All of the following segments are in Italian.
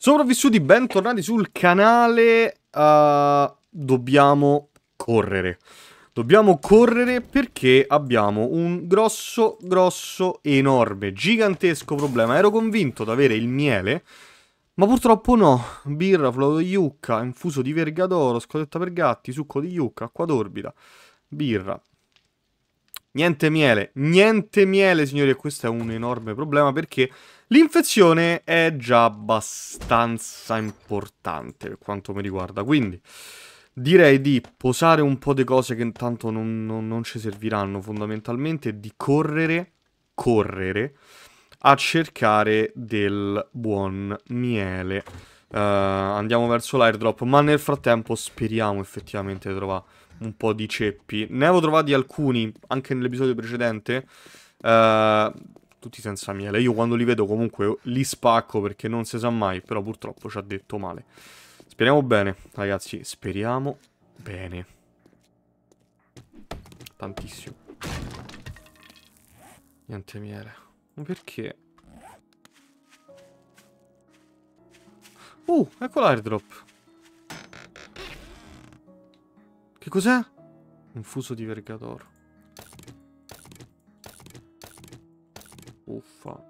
Sopravvissuti, bentornati sul canale. Uh, dobbiamo correre. Dobbiamo correre perché abbiamo un grosso, grosso, enorme, gigantesco problema. Ero convinto di avere il miele, ma purtroppo no. Birra, floro di yucca, infuso di vergadoro, scodetta per gatti, succo di yucca, acqua d'orbita, birra, Niente miele, niente miele signori e questo è un enorme problema perché l'infezione è già abbastanza importante per quanto mi riguarda quindi direi di posare un po' di cose che intanto non, non, non ci serviranno fondamentalmente e di correre, correre a cercare del buon miele uh, andiamo verso l'airdrop ma nel frattempo speriamo effettivamente di trovare un po' di ceppi. Ne avevo trovati alcuni anche nell'episodio precedente. Uh, tutti senza miele. Io quando li vedo comunque li spacco perché non si sa mai. Però purtroppo ci ha detto male. Speriamo bene, ragazzi. Speriamo bene. Tantissimo. Niente miele. Ma perché? Uh, ecco l'airdrop. Che cos'è? Un fuso di Vergador. Uffa.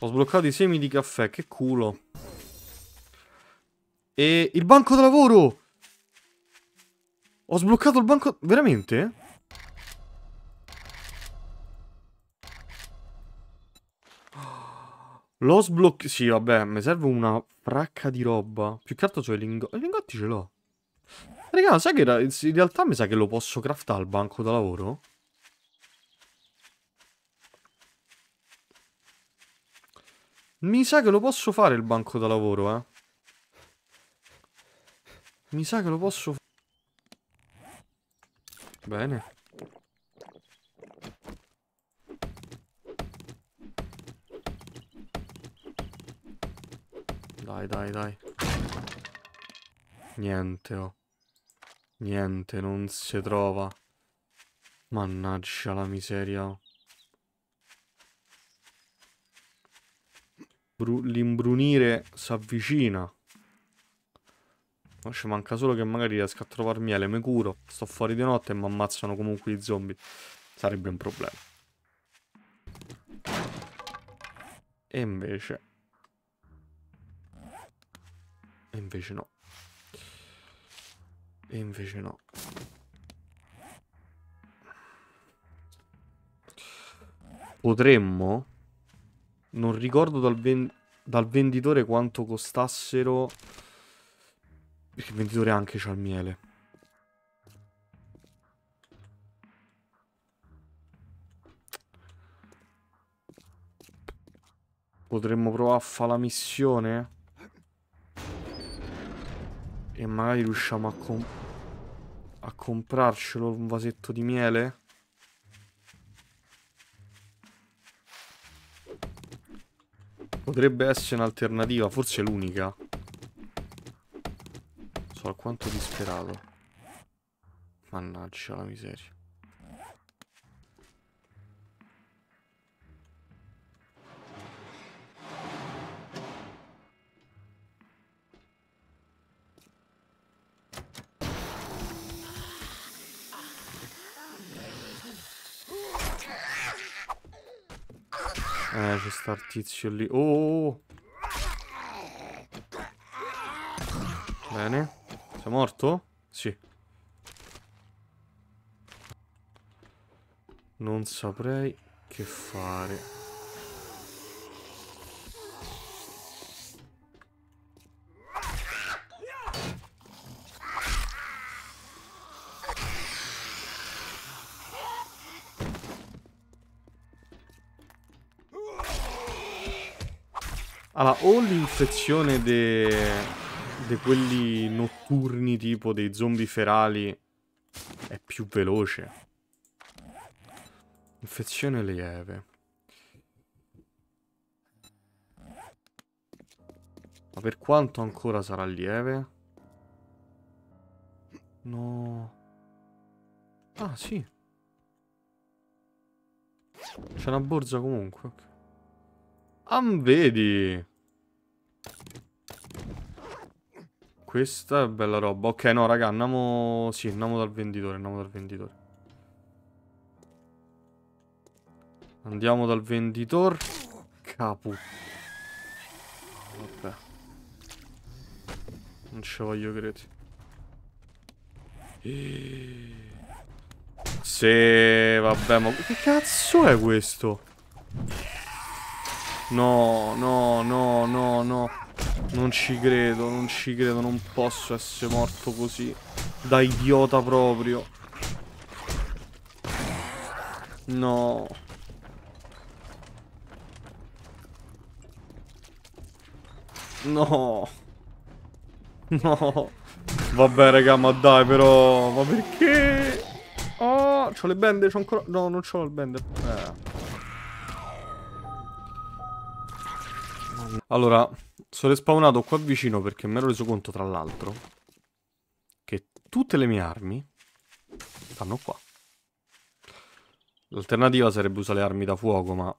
Ho sbloccato i semi di caffè, che culo. E il banco da lavoro! Ho sbloccato il banco... Veramente? Lo sblocco... Sì, vabbè, mi serve una fracca di roba. Più che altro c'ho i lingotti. I lingotti ce l'ho. Raga, sai che in realtà mi sa che lo posso craftare al banco da lavoro? Mi sa che lo posso fare il banco da lavoro, eh. Mi sa che lo posso fare. Bene. dai, dai, dai. Niente, oh. Niente, non si trova. Mannaggia la miseria. Oh. L'imbrunire si avvicina. Ma ci manca solo che magari riesco a trovare miele, mi curo, sto fuori di notte e mi ammazzano comunque i zombie. Sarebbe un problema. E invece e invece no. E invece no. Potremmo... Non ricordo dal, ven dal venditore quanto costassero... Perché il venditore anche c'ha il miele. Potremmo provare a fare la missione? E magari riusciamo a, com a comprarcelo un vasetto di miele. Potrebbe essere un'alternativa, forse l'unica. Sono alquanto disperato. Mannaggia la miseria. Eh, c'è sta tizio lì. Oh, oh, oh, oh! Bene. Sei morto? Sì. Non saprei che fare. Allora, o l'infezione di de... quelli notturni tipo dei zombie ferali è più veloce. Infezione lieve. Ma per quanto ancora sarà lieve? No. Ah, sì. C'è una borsa comunque, ok. Ah, vedi. Questa è bella roba. Ok, no, raga, andiamo... Sì, andiamo dal venditore, andiamo dal venditore. Andiamo dal venditore. Capo. Vabbè. Non ci voglio credere. E... Sì, vabbè, ma... Che cazzo è questo? No, no, no, no, no. Non ci credo, non ci credo, non posso essere morto così. Da idiota proprio. No. No. No. Vabbè, raga, ma dai, però... Ma perché? Oh, c'ho le bende, c'ho ancora... No, non c'ho il bende. Eh. Allora, sono respawnato qua vicino perché mi ero reso conto, tra l'altro, che tutte le mie armi stanno qua. L'alternativa sarebbe usare le armi da fuoco, ma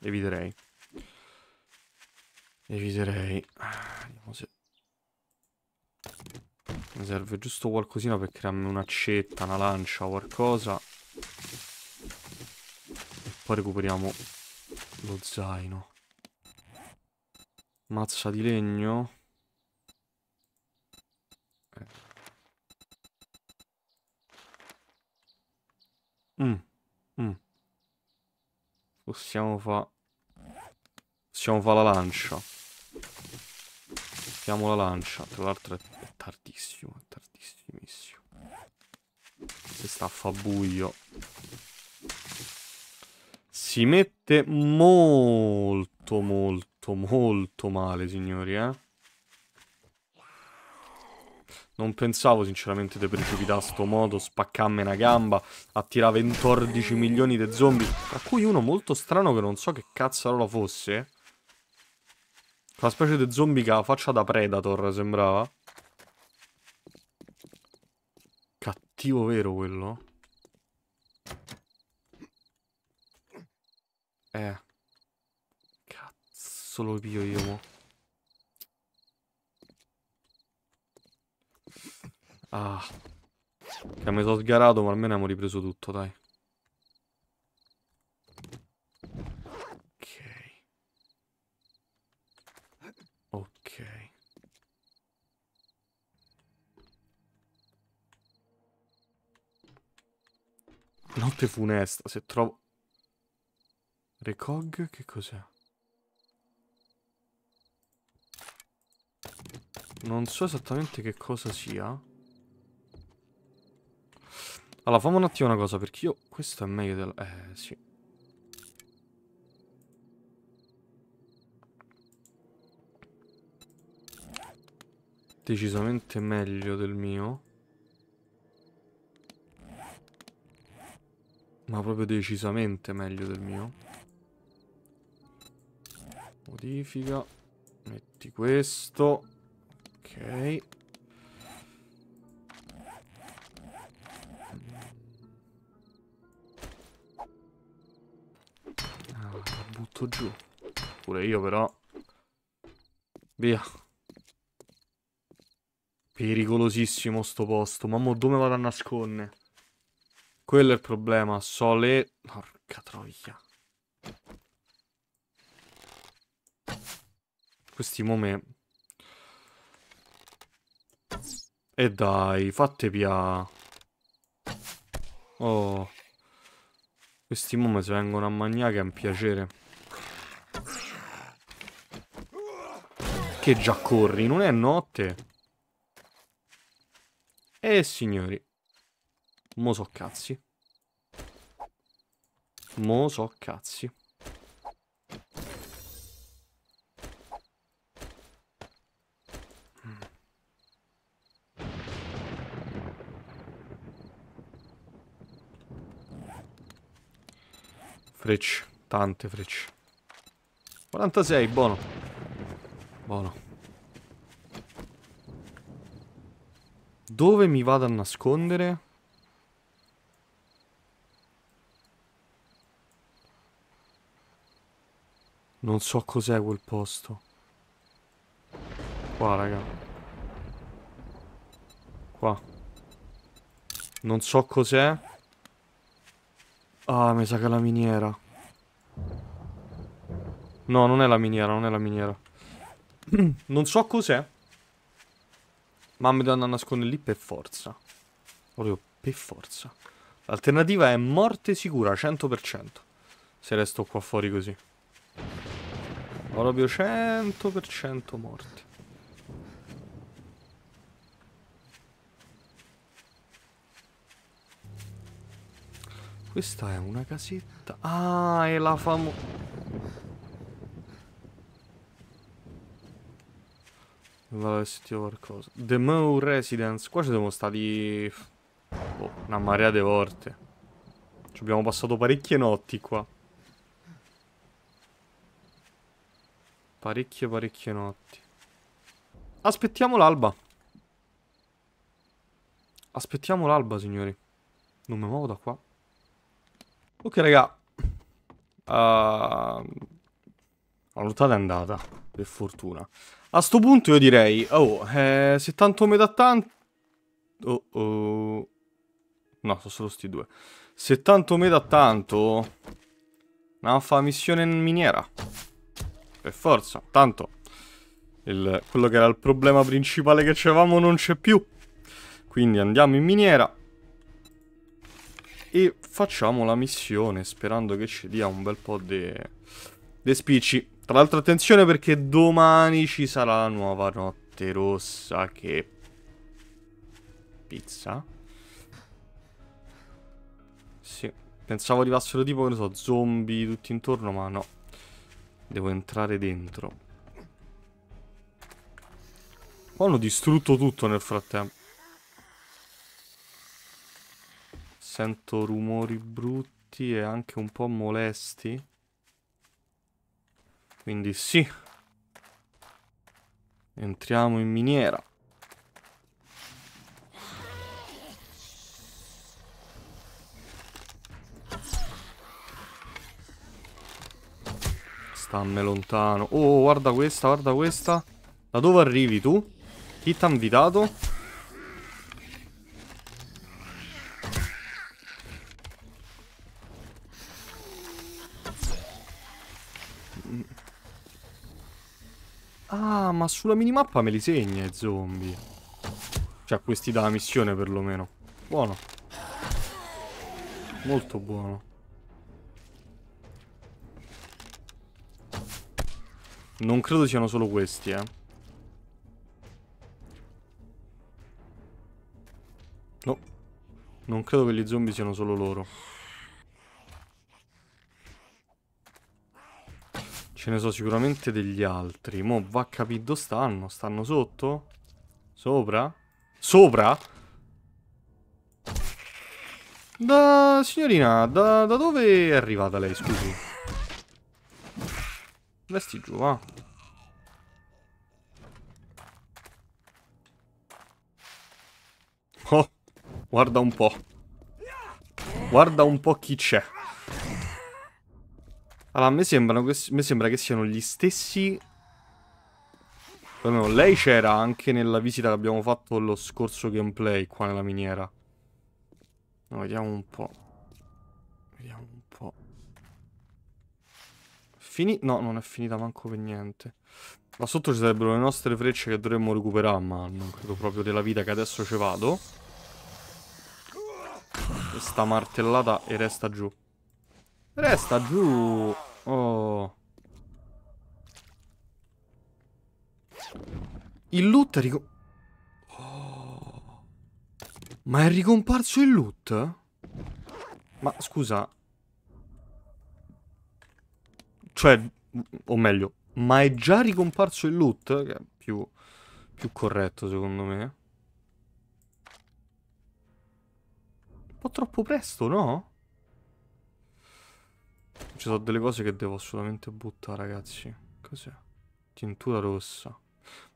eviterei. Eviterei. Vediamo se... Mi serve giusto qualcosina per crearmi un'accetta, una lancia o qualcosa. E poi recuperiamo lo zaino. Mazza di legno. Eh. Mm. Mm. Possiamo fare... Possiamo fare la lancia. Mettiamo la lancia. Tra l'altro è tardissimo, è tardissimissimo. Si sta a fa buio. Si mette molto molto molto, molto male, signori, eh. Non pensavo sinceramente di precipitare a sto modo, spaccarmi una gamba, attirare 14 milioni di zombie, tra cui uno molto strano che non so che cazzarola fosse. Una specie di zombie che ha la faccia da Predator, sembrava. Cattivo vero quello? Eh cazzo lo pio io mo? Ah Che mi sono sgarato ma almeno abbiamo ripreso tutto dai Ok Ok Notte funesta se trovo Recog che cos'è? Non so esattamente che cosa sia. Allora, fammi un attimo una cosa, perché io... Questo è meglio del... Eh, sì. Decisamente meglio del mio. Ma proprio decisamente meglio del mio. Modifica. Metti questo. Ok. Ah, butto giù. Pure io però. Via. Pericolosissimo sto posto. Mamma, dove vado a nascondere? Quello è il problema. So le... Porca troia. Questi momenti E dai, fatte pia. Oh. Questi mume si vengono a mangiare è un piacere. Che già corri, non è notte. Eh signori. Mo so cazzi. Mo so cazzi. Frecce, tante frecce. 46, buono. Buono. Dove mi vado a nascondere? Non so cos'è quel posto. Qua, raga. Qua. Non so cos'è. Ah, mi sa che è la miniera. No, non è la miniera, non è la miniera. non so cos'è. Ma mi devo andare a nascondere lì per forza. Proprio per forza. L'alternativa è morte sicura, 100%. Se resto qua fuori così. Proprio 100% morte. Questa è una casetta. Ah, è la famosa. Vabbè, sentito qualcosa. The Mow Residence. Qua ci siamo stati. Oh, una marea di volte. Ci abbiamo passato parecchie notti qua. Parecchie, parecchie notti. Aspettiamo l'alba. Aspettiamo l'alba, signori. Non mi muovo da qua. Ok, raga. Uh, la nottata è andata, per fortuna. A sto punto io direi... Oh, eh, se tanto me da tanto... Oh, oh. No, sono solo sti due. Se tanto me da tanto... Non fa missione miniera. Per forza, tanto. Il, quello che era il problema principale che avevamo non c'è più. Quindi andiamo in miniera e facciamo la missione sperando che ci dia un bel po' di de... spicci. Tra l'altro attenzione perché domani ci sarà la nuova notte rossa che... Pizza? Sì, pensavo arrivassero tipo, che ne so, zombie tutti intorno, ma no. Devo entrare dentro. Qua hanno distrutto tutto nel frattempo. sento rumori brutti e anche un po' molesti. Quindi sì. Entriamo in miniera. Stamme lontano. Oh, guarda questa, guarda questa. Da dove arrivi tu? Chi ti ha invitato? ma sulla minimappa me li segna i zombie. Cioè, questi dalla missione perlomeno. Buono. Molto buono. Non credo siano solo questi, eh. No. Non credo che gli zombie siano solo loro. Ce ne so sicuramente degli altri. Mo va capito stanno. Stanno sotto? Sopra? Sopra? Da... Signorina, da, da dove è arrivata lei, scusi? Vesti giù, va. Oh, guarda un po'. Guarda un po' chi c'è. Allora, a me, sembrano, a me sembra che siano gli stessi... Almeno lei c'era anche nella visita che abbiamo fatto lo scorso gameplay qua nella miniera. No, vediamo un po'. Vediamo un po'. Fini... No, non è finita manco per niente. Là sotto ci sarebbero le nostre frecce che dovremmo recuperare, ma non credo proprio della vita che adesso ci vado. Questa martellata e resta giù. Resta giù. Oh. Il loot è ricom... Oh. Ma è ricomparso il loot? Ma scusa. Cioè, o meglio, ma è già ricomparso il loot? Che è più, più corretto secondo me. Un po' troppo presto, no? Ci sono delle cose che devo assolutamente buttare, ragazzi. Cos'è? Tintura rossa.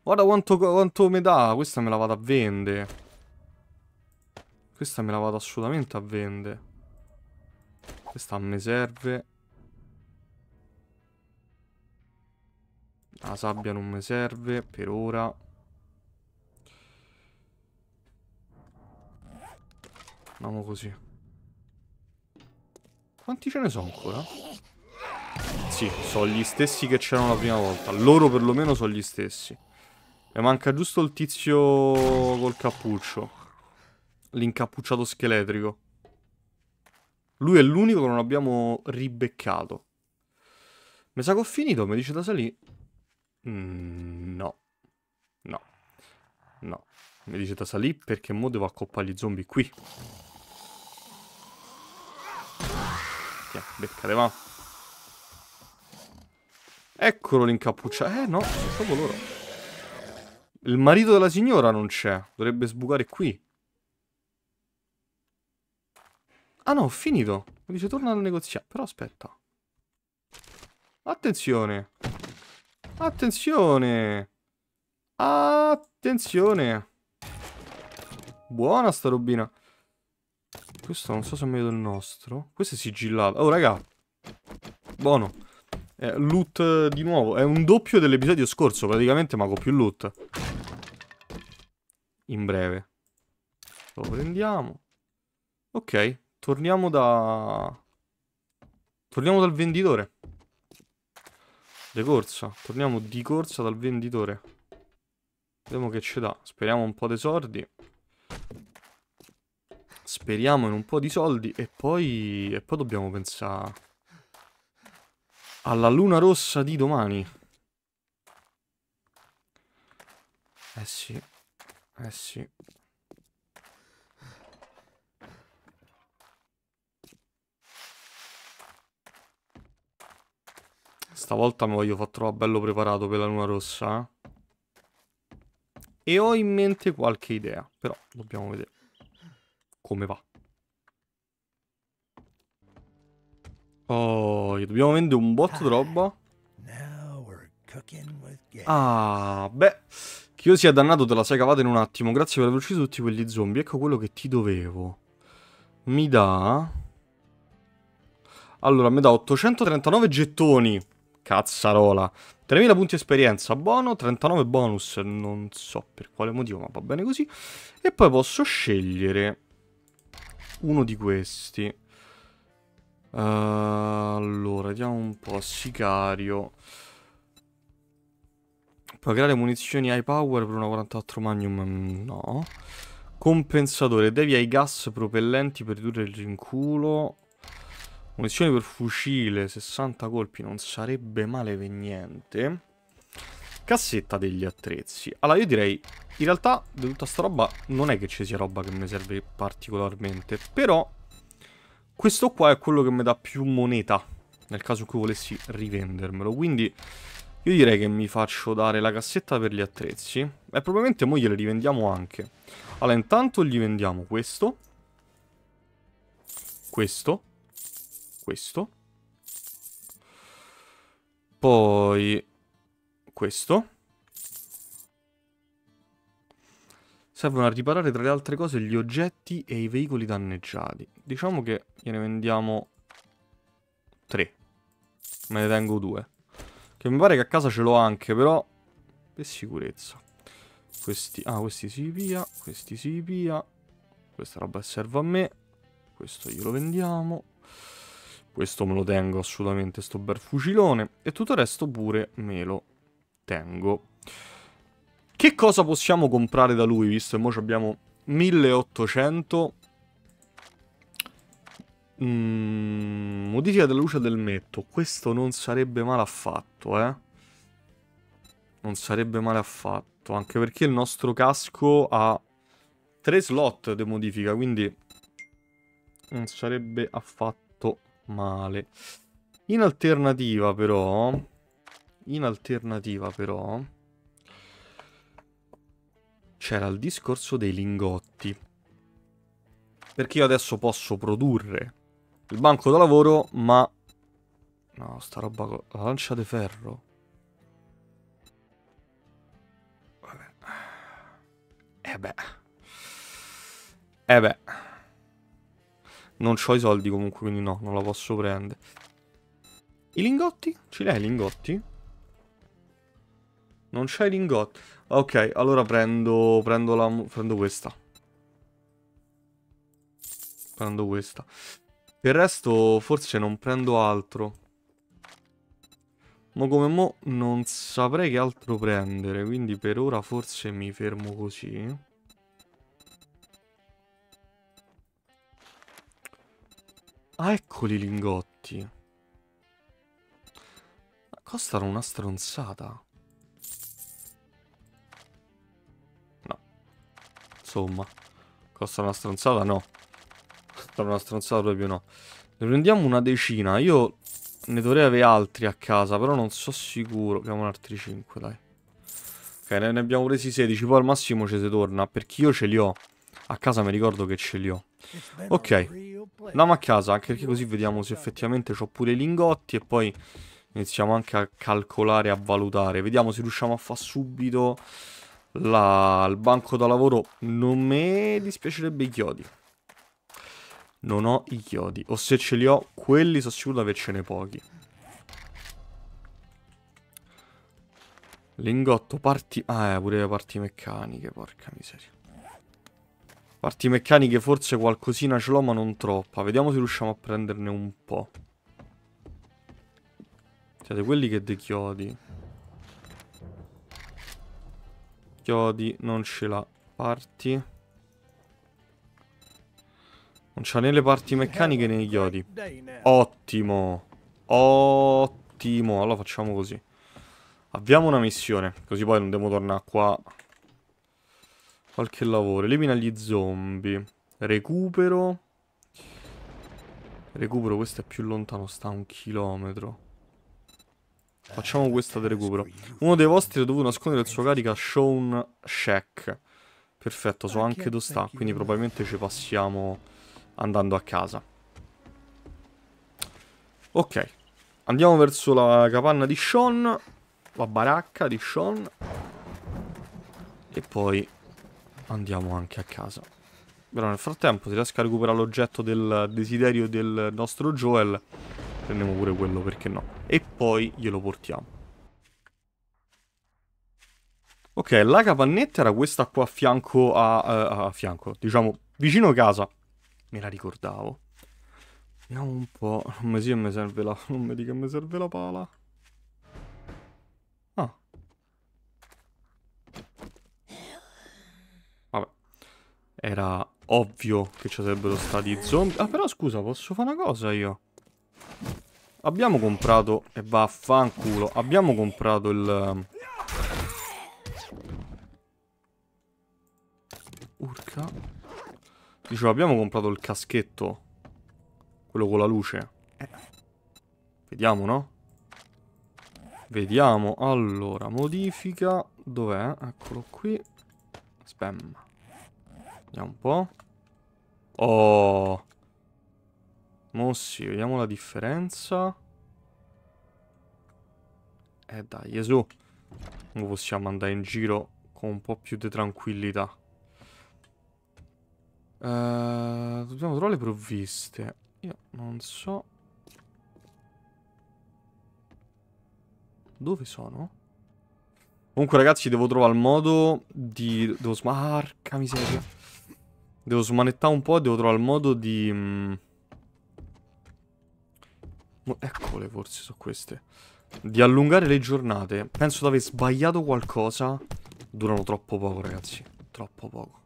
Guarda quanto, quanto mi dà. Questa me la vado a vendere. Questa me la vado assolutamente a vendere. Questa a me serve. La sabbia non mi serve per ora. Andiamo così. Quanti ce ne sono ancora? Sì, sono gli stessi che c'erano la prima volta. Loro perlomeno sono gli stessi. E manca giusto il tizio col cappuccio. L'incappucciato scheletrico. Lui è l'unico che non abbiamo ribeccato. Mi sa che ho finito, mi dice da salì. Mm, no. No. No. Mi dice da salì perché mo devo accoppare gli zombie qui. Minchia, beccate, va. Eccolo l'incappucciato. Eh, no, sono proprio loro. Il marito della signora non c'è. Dovrebbe sbucare qui. Ah no, ho finito. Mi dice torna al negoziato. Però aspetta. Attenzione. Attenzione. Attenzione. Buona sta robina. Questo non so se è meglio del nostro. Questo è sigillato. Oh, raga. Buono. Eh, loot eh, di nuovo. È un doppio dell'episodio scorso, praticamente, ma con più loot. In breve. Lo prendiamo. Ok. Torniamo da... Torniamo dal venditore. De corsa. Torniamo di corsa dal venditore. Vediamo che ci dà. Speriamo un po' di sordi. Speriamo in un po' di soldi e poi, e poi dobbiamo pensare alla luna rossa di domani. Eh sì, eh sì. Stavolta mi voglio far trovare bello preparato per la luna rossa. Eh. E ho in mente qualche idea, però dobbiamo vedere come va. Oh, dobbiamo vendere un botto di ah, roba. Ah, beh, che io sia dannato te la sei cavata in un attimo. Grazie per aver ucciso tutti quegli zombie. Ecco quello che ti dovevo. Mi dà... Allora, mi dà 839 gettoni. Cazzarola. 3000 punti esperienza, buono, 39 bonus, non so per quale motivo, ma va bene così. E poi posso scegliere uno di questi. Uh, allora, vediamo un po'. Sicario. Puoi creare munizioni high power per una 44 magnum? Mm, no. Compensatore. Devi ai gas propellenti per ridurre il rinculo. Munizioni per fucile. 60 colpi. Non sarebbe male per niente. Cassetta degli attrezzi. Allora, io direi in realtà, di tutta sta roba, non è che ci sia roba che mi serve particolarmente. Però, questo qua è quello che mi dà più moneta. Nel caso in cui volessi rivendermelo. Quindi, io direi che mi faccio dare la cassetta per gli attrezzi. E probabilmente mo gliele rivendiamo anche. Allora, intanto gli vendiamo questo. Questo. Questo. Poi questo. Servono a riparare tra le altre cose gli oggetti e i veicoli danneggiati. Diciamo che gliene vendiamo tre. Me ne tengo due. Che mi pare che a casa ce l'ho anche, però per sicurezza. Questi, ah, questi si via, questi si via. Questa roba serve a me. Questo glielo vendiamo. Questo me lo tengo assolutamente, sto bel fucilone. E tutto il resto pure me lo tengo. Che cosa possiamo comprare da lui, visto che ora abbiamo 1800? Mm, modifica della luce del metto. Questo non sarebbe male affatto, eh. Non sarebbe male affatto. Anche perché il nostro casco ha 3 slot di modifica, quindi non sarebbe affatto male. In alternativa però... In alternativa però c'era il discorso dei lingotti. Perché io adesso posso produrre il banco da lavoro, ma... No, sta roba... La lancia di ferro. Vabbè. Eh beh. Eh beh. Non ho i soldi comunque, quindi no, non la posso prendere. I lingotti? Ce li hai i lingotti? Non c'hai lingotti. Ok, allora prendo, prendo, la, prendo questa. Prendo questa. Per il resto forse non prendo altro. Ma come mo non saprei che altro prendere, quindi per ora forse mi fermo così. Ah, eccoli i lingotti. Costano una stronzata. insomma. Costa una stronzata? No. Costa una stronzata proprio no. Ne prendiamo una decina. Io ne dovrei avere altri a casa, però non so sicuro. Abbiamo altri 5, dai. Ok, ne abbiamo presi 16, poi al massimo ci si torna, perché io ce li ho. A casa mi ricordo che ce li ho. Ok, andiamo a casa, anche perché così vediamo se effettivamente ho pure i lingotti e poi iniziamo anche a calcolare, a valutare. Vediamo se riusciamo a far subito la, il banco da lavoro non mi dispiacerebbe i chiodi. Non ho i chiodi. O se ce li ho, quelli sono sicuro che ce ne pochi. Lingotto, parti... Ah, eh, pure le parti meccaniche, porca miseria. Parti meccaniche forse qualcosina ce l'ho, ma non troppa. Vediamo se riusciamo a prenderne un po'. Siete quelli che dei chiodi. chiodi non ce l'ha. Parti. Non c'ha né le parti meccaniche né i chiodi. Ottimo. Ottimo. Allora facciamo così. Abbiamo una missione. Così poi non devo tornare qua. Qualche lavoro. Elimina gli zombie. Recupero. Recupero, questo è più lontano, sta a un chilometro. Facciamo questa del recupero. Uno dei vostri ha dovuto nascondere il suo carica Sean Shack. Perfetto, so anche dove sta, quindi probabilmente ci passiamo andando a casa. Ok, andiamo verso la capanna di Sean, la baracca di Sean. E poi andiamo anche a casa. Però nel frattempo se riesco a recuperare l'oggetto del desiderio del nostro Joel Prendiamo pure quello, perché no? E poi glielo portiamo. Ok, la capannetta era questa qua a fianco a, uh, a fianco, diciamo, vicino casa. Me la ricordavo. Vediamo un po'. Non mi, si mi serve la. Non mi dica che mi serve la pala. Ah. Vabbè. Era ovvio che ci sarebbero stati zombie. Ah, però scusa, posso fare una cosa io? Abbiamo comprato... E vaffanculo. Abbiamo comprato il... Ehm, Urca. Dicevo, abbiamo comprato il caschetto. Quello con la luce. Vediamo, no? Vediamo. Allora, modifica. Dov'è? Eccolo qui. Spam. Vediamo un po'. Oh. Mossi, vediamo la differenza. Eh dai, Gesù. Lo possiamo andare in giro con un po' più di tranquillità. Uh, dobbiamo trovare le provviste. Io non so... Dove sono? Comunque ragazzi devo trovare il modo di... Devo smarca miseria. Devo smanettare un po' e devo trovare il modo di... Mh... Mm, Eccole forse, sono queste. Di allungare le giornate. Penso di aver sbagliato qualcosa. Durano troppo poco, ragazzi. Troppo poco.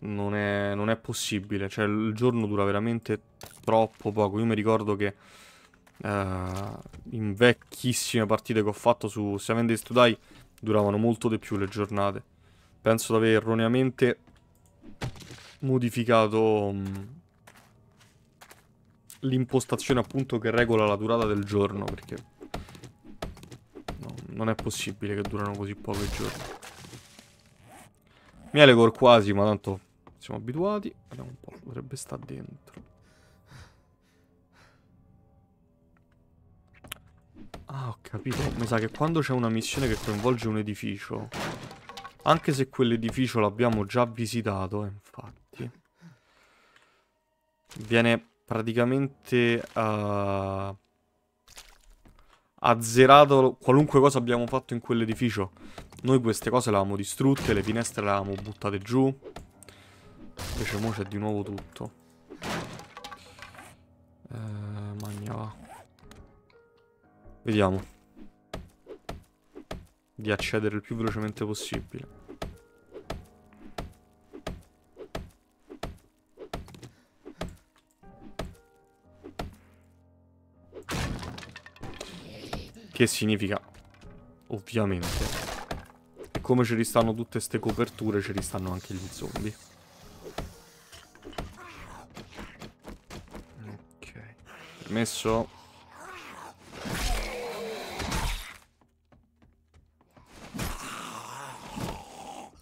Non è, non è possibile. Cioè, il giorno dura veramente troppo poco. Io mi ricordo che... Uh, in vecchissime partite che ho fatto su Seven Days to Die duravano molto di più le giornate. Penso di aver erroneamente modificato... Um, l'impostazione appunto che regola la durata del giorno, perché no, non è possibile che durano così pochi giorni. Mielegor quasi, ma tanto siamo abituati. Vediamo un po', dovrebbe stare dentro. Ah, ho capito. Mi sa che quando c'è una missione che coinvolge un edificio, anche se quell'edificio l'abbiamo già visitato, eh, infatti, viene praticamente ha eh, azzerato qualunque cosa abbiamo fatto in quell'edificio. Noi queste cose le avevamo distrutte, le finestre le avevamo buttate giù. Invece ora c'è di nuovo tutto. Eh, magna va. Vediamo. Di accedere il più velocemente possibile. Che significa Ovviamente E come ci ristanno tutte ste coperture Ci ristanno anche gli zombie Ok Permesso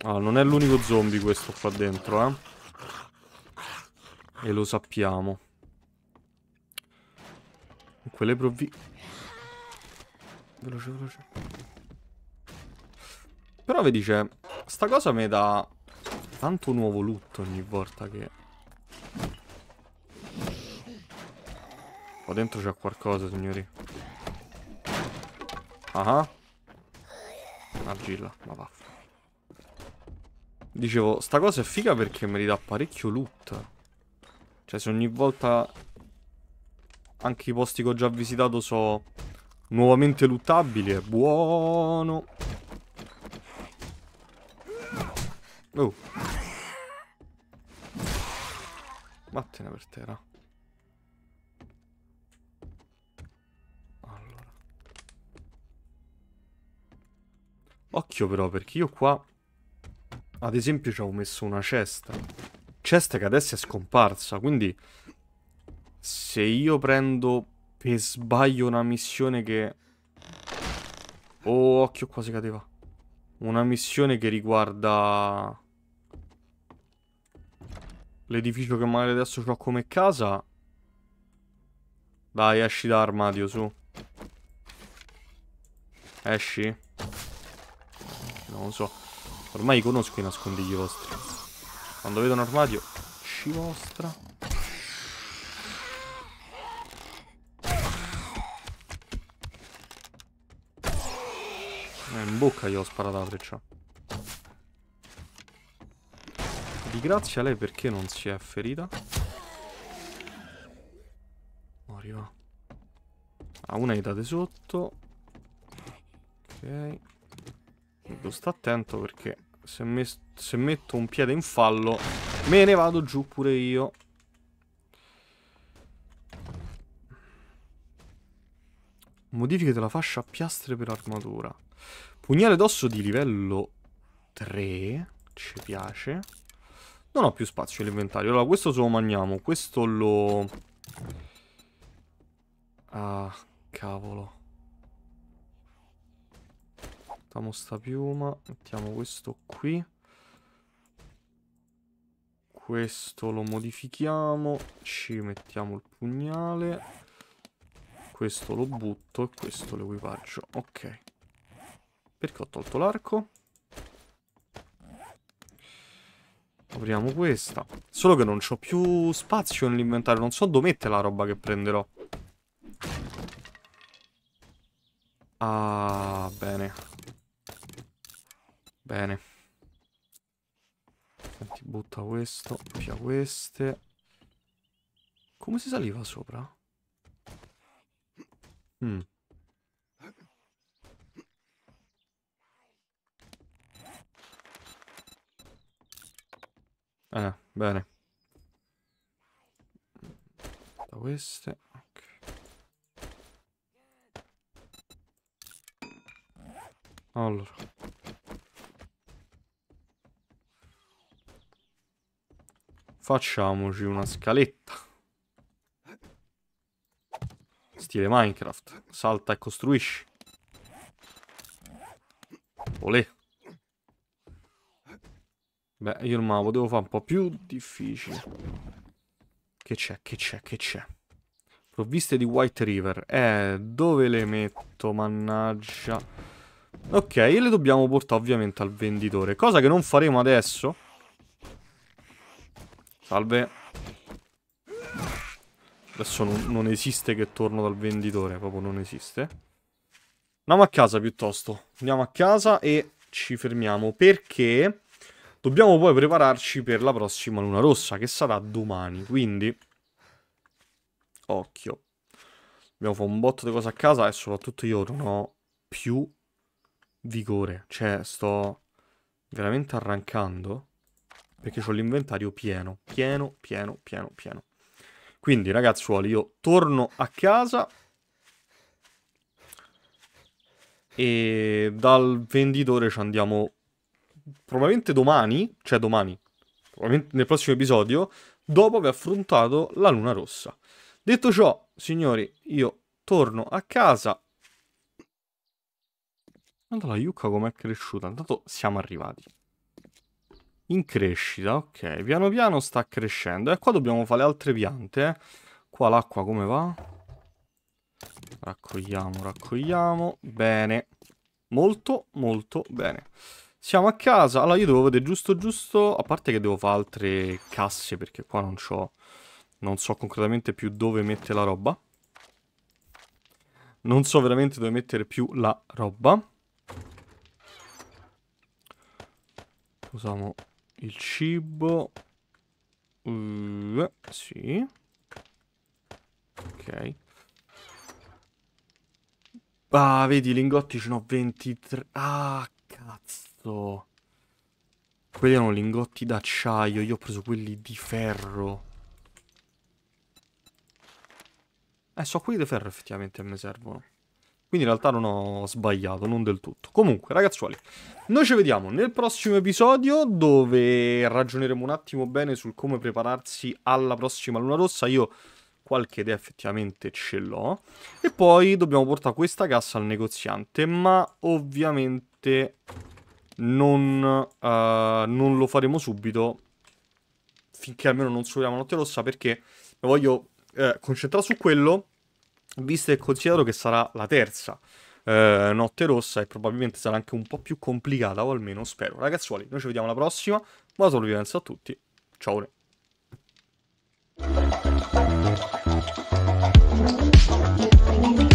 Ah, non è l'unico zombie questo qua dentro, eh. E lo sappiamo. In quelle provvi... Veloce, veloce. Però vedi, c'è... Cioè, sta cosa mi dà tanto nuovo loot ogni volta che... Qua dentro c'è qualcosa, signori. Ah ah. Argilla, ma vaffa. Dicevo, sta cosa è figa perché mi ridà parecchio loot. Cioè, se ogni volta... Anche i posti che ho già visitato so... Nuovamente luttabile, buono. Oh. Vattene per terra. Allora. Occhio però, perché io qua... Ad esempio ci avevo messo una cesta. Cesta che adesso è scomparsa, quindi... Se io prendo per sbaglio una missione che... Oh, occhio, quasi cadeva. Una missione che riguarda... L'edificio che magari adesso ho come casa. Dai, esci da armadio, su. Esci. Non lo so. Ormai conosco i nascondigli vostri. Quando vedo un armadio, ci mostra. Eh, in bocca gli ho sparato la freccia. Di grazia lei perché non si è ferita? Moriva. Ah, una è date sotto. Ok. Devo sta attento perché se, se metto un piede in fallo me ne vado giù pure io. Modifiche della fascia a piastre per armatura. Pugnale d'osso di livello 3. Ci piace. Non ho più spazio nell'inventario. Allora, questo se lo mangiamo. Questo lo... Ah, cavolo. Mettiamo sta piuma. Mettiamo questo qui. Questo lo modifichiamo. Ci mettiamo il pugnale. Questo lo butto e questo l'equipaggio. Ok. Perché ho tolto l'arco? Apriamo questa. Solo che non ho più spazio nell'inventario. Non so dove mette la roba che prenderò. Ah, bene. Bene. Senti, butta questo, via queste. Come si saliva sopra? Mm. Eh, bene. Da queste. Okay. Allora. Facciamoci una scaletta. Stile Minecraft. Salta e costruisci. Olè. Beh, io non me devo fare un po' più difficile. Che c'è, che c'è, che c'è? Provviste di White River. Eh, dove le metto, mannaggia? Ok, e le dobbiamo portare ovviamente al venditore. Cosa che non faremo adesso. Salve. Adesso non, non esiste che torno dal venditore, proprio non esiste. Andiamo a casa piuttosto. Andiamo a casa e ci fermiamo perché... Dobbiamo poi prepararci per la prossima luna rossa, che sarà domani, quindi... Occhio. Abbiamo fatto un botto di cose a casa e soprattutto io non ho più vigore. Cioè, sto veramente arrancando perché ho l'inventario pieno, pieno, pieno, pieno, pieno. Quindi, ragazzuoli, io torno a casa e dal venditore ci andiamo probabilmente domani, cioè domani, probabilmente nel prossimo episodio, dopo aver affrontato la Luna Rossa. Detto ciò, signori, io torno a casa. Guarda la yucca com'è cresciuta, intanto siamo arrivati. In crescita, ok, piano piano sta crescendo. E eh, qua dobbiamo fare altre piante, eh. Qua l'acqua come va? Raccogliamo, raccogliamo, bene. Molto, molto bene. Siamo a casa. Allora, io devo vedere giusto giusto... A parte che devo fare altre casse, perché qua non ho... Non so concretamente più dove mettere la roba. Non so veramente dove mettere più la roba. Usiamo il cibo. Uh, sì. Ok. Ah, vedi, i lingotti ce n'ho 23. Ah, cazzo preso... Quelli erano lingotti d'acciaio, io ho preso quelli di ferro. Eh, so quelli di ferro effettivamente mi servono. Quindi in realtà non ho sbagliato, non del tutto. Comunque, ragazzuoli, noi ci vediamo nel prossimo episodio dove ragioneremo un attimo bene sul come prepararsi alla prossima luna rossa. Io qualche idea effettivamente ce l'ho. E poi dobbiamo portare questa cassa al negoziante, ma ovviamente non, uh, non lo faremo subito finché almeno non subiamo notte rossa perché mi voglio eh, concentrare su quello visto e considerato che sarà la terza eh, notte rossa e probabilmente sarà anche un po' più complicata o almeno spero ragazzuoli noi ci vediamo alla prossima buona sopravvivenza a tutti ciao re. Thank you.